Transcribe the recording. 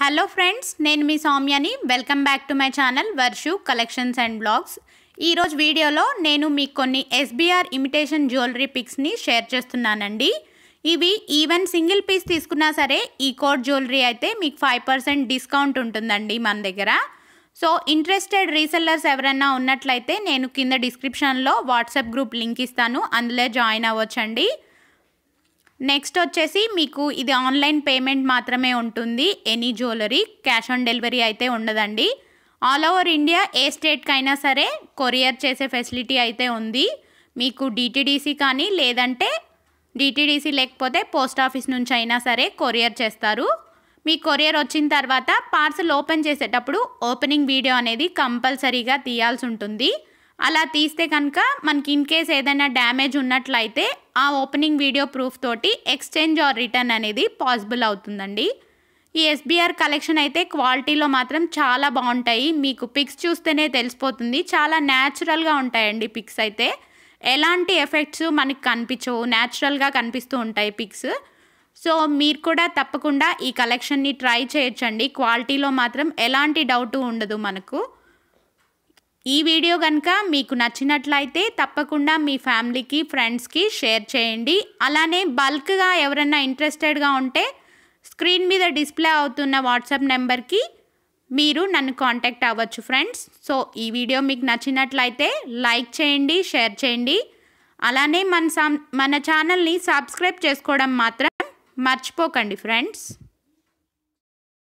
hello friends నేను మీ సౌమ్యని welcome back to my channel Varshu collections and blogs ఈరోజు వీడియోలో నేను మీకు కొన్ని ఎస్బీఆర్ ఇమిటేషన్ జ్యువెలరీ పిక్స్ని షేర్ చేస్తున్నానండి ఇవి ఈవెన్ సింగిల్ పీస్ తీసుకున్నా సరే ఈ కోడ్ జ్యువెలరీ అయితే మీకు ఫైవ్ పర్సెంట్ డిస్కౌంట్ ఉంటుందండి మన దగ్గర సో ఇంట్రెస్టెడ్ రీసెల్లర్స్ ఎవరైనా ఉన్నట్లయితే నేను కింద డిస్క్రిప్షన్లో వాట్సాప్ గ్రూప్ లింక్ ఇస్తాను అందులో జాయిన్ అవ్వచ్చండి నెక్స్ట్ వచ్చేసి మీకు ఇది ఆన్లైన్ పేమెంట్ మాత్రమే ఉంటుంది any jewellery cash on delivery అయితే ఉండదండి ఆల్ ఓవర్ ఇండియా ఏ స్టేట్కైనా సరే కొరియర్ చేసే ఫెసిలిటీ అయితే ఉంది మీకు డిటీడీసీ కానీ లేదంటే డిటీడీసీ లేకపోతే పోస్ట్ ఆఫీస్ నుంచి అయినా సరే కొరియర్ చేస్తారు మీ కొరియర్ వచ్చిన తర్వాత పార్సల్ ఓపెన్ చేసేటప్పుడు ఓపెనింగ్ వీడియో అనేది కంపల్సరీగా తీయాల్సి ఉంటుంది అలా తీస్తే కనుక మనకి ఇన్ కేస్ ఏదైనా డ్యామేజ్ ఉన్నట్లయితే ఆ ఓపెనింగ్ వీడియో ప్రూఫ్ తోటి ఎక్స్చేంజ్ ఆర్ రిటర్న్ అనేది పాసిబుల్ అవుతుందండి ఈ ఎస్బీఆర్ కలెక్షన్ అయితే క్వాలిటీలో మాత్రం చాలా బాగుంటాయి మీకు పిక్స్ చూస్తేనే తెలిసిపోతుంది చాలా న్యాచురల్గా ఉంటాయండి పిక్స్ అయితే ఎలాంటి ఎఫెక్ట్స్ మనకు కనిపించవు న్యాచురల్గా కనిపిస్తూ ఉంటాయి పిక్స్ సో మీరు కూడా తప్పకుండా ఈ కలెక్షన్ని ట్రై చేయొచ్చండి క్వాలిటీలో మాత్రం ఎలాంటి డౌట్ ఉండదు మనకు ఈ వీడియో కనుక మీకు నచ్చినట్లయితే తప్పకుండా మీ ఫ్యామిలీకి ఫ్రెండ్స్కి షేర్ చేయండి అలానే బల్క్గా ఎవరన్నా ఇంట్రెస్టెడ్గా ఉంటే స్క్రీన్ మీద డిస్ప్లే అవుతున్న వాట్సాప్ నెంబర్కి మీరు నన్ను కాంటాక్ట్ అవ్వచ్చు ఫ్రెండ్స్ సో ఈ వీడియో మీకు నచ్చినట్లయితే లైక్ చేయండి షేర్ చేయండి అలానే మన మన ఛానల్ని సబ్స్క్రైబ్ చేసుకోవడం మాత్రం మర్చిపోకండి ఫ్రెండ్స్